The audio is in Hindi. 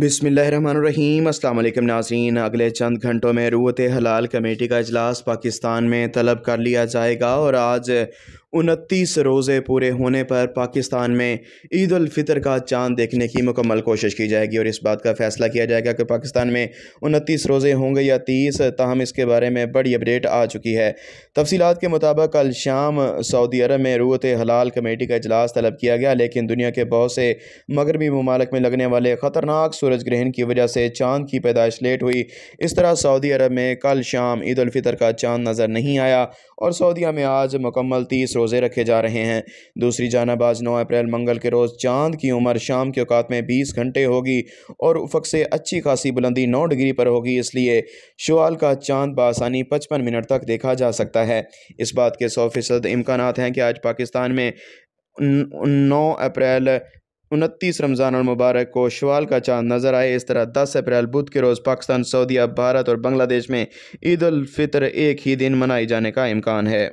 बिसमीम अल्लाम नाजीन अगले चंद घंटों में रूत हलाल कमेटी का अजलास पाकिस्तान में तलब कर लिया जाएगा और आज उनतीस रोज़े पूरे होने पर पाकिस्तान में ईद अलफितर का चांद देखने की मुकम्मल कोशिश की जाएगी और इस बात का फ़ैसला किया जाएगा कि पाकिस्तान में उनतीस रोज़े होंगे या तीस ताहम इसके बारे में बड़ी अपडेट आ चुकी है तफसीत के मुताबिक कल शाम सऊदी अरब में रूत हलाल कमेटी का अजलास तलब किया गया लेकिन दुनिया के बहुत से मगरबी ममालक में लगने वाले ख़तरनाक सूरज ग्रहण की वजह से चांद की पैदाइश लेट हुई इस तरह सऊदी अरब में कल शाम ईद अलफितर का चांद नज़र नहीं आया और सऊदिया में आज मुकम्मल तीस रोज़े रखे जा रहे हैं दूसरी जानब आज नौ अप्रैल मंगल के रोज़ चांद की उम्र शाम के औकात में बीस घंटे होगी और उफक से अच्छी खासी बुलंदी नौ डिग्री पर होगी इसलिए शुआल का चांद बासानी पचपन मिनट तक देखा जा सकता है इस बात के सौ फ़ीसद इम्कान हैं कि आज पाकिस्तान में नौ अप्रैल उनतीस रमज़ान और मुबारक को शवाल का चांद नज़र आए इस तरह दस अप्रैल बुध के रोज़ पाकिस्तान सऊदी अरब भारत और बांग्लादेश में ईद फितर एक ही दिन मनाए जाने का इम्कान है